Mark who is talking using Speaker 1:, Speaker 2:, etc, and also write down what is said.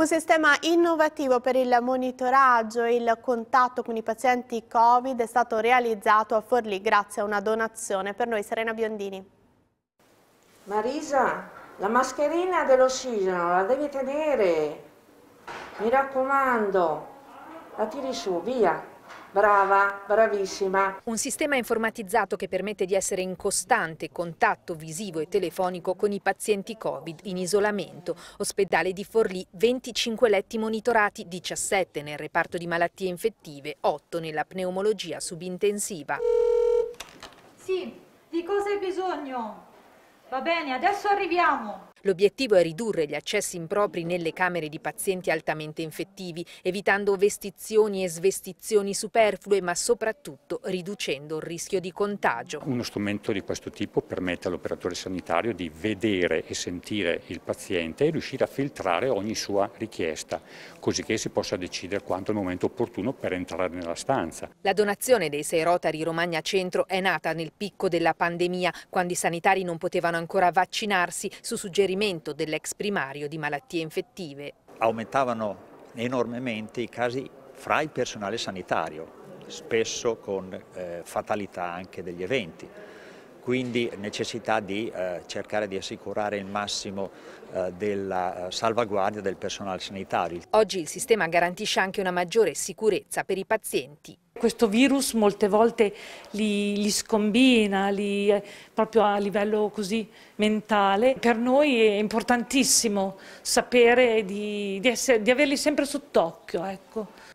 Speaker 1: Un sistema innovativo per il monitoraggio e il contatto con i pazienti Covid è stato realizzato a Forlì grazie a una donazione. Per noi Serena Biondini.
Speaker 2: Marisa, la mascherina dell'ossigeno la devi tenere, mi raccomando, la tiri su, via brava, bravissima. Un sistema informatizzato che permette di essere in costante contatto visivo e telefonico con i pazienti Covid in isolamento. Ospedale di Forlì, 25 letti monitorati, 17 nel reparto di malattie infettive, 8 nella pneumologia subintensiva. Sì, di cosa hai bisogno? Va bene, adesso arriviamo. L'obiettivo è ridurre gli accessi impropri nelle camere di pazienti altamente infettivi, evitando vestizioni e svestizioni superflue, ma soprattutto riducendo il rischio di contagio. Uno
Speaker 3: strumento di questo tipo permette all'operatore sanitario di vedere e sentire il paziente e riuscire a filtrare ogni sua richiesta, così che si possa decidere quanto è il momento opportuno per entrare nella stanza.
Speaker 2: La donazione dei sei Rotari Romagna Centro è nata nel picco della pandemia, quando i sanitari non potevano ancora vaccinarsi su suggerimento trasferimento dell'ex primario di malattie infettive.
Speaker 4: Aumentavano enormemente i casi fra il personale sanitario, spesso con eh, fatalità anche degli eventi quindi necessità di eh, cercare di assicurare il massimo eh, della eh, salvaguardia del personale sanitario.
Speaker 2: Oggi il sistema garantisce anche una maggiore sicurezza per i pazienti. Questo virus molte volte li, li scombina, li, eh, proprio a livello così mentale. Per noi è importantissimo sapere di, di, essere, di averli sempre sott'occhio. Ecco.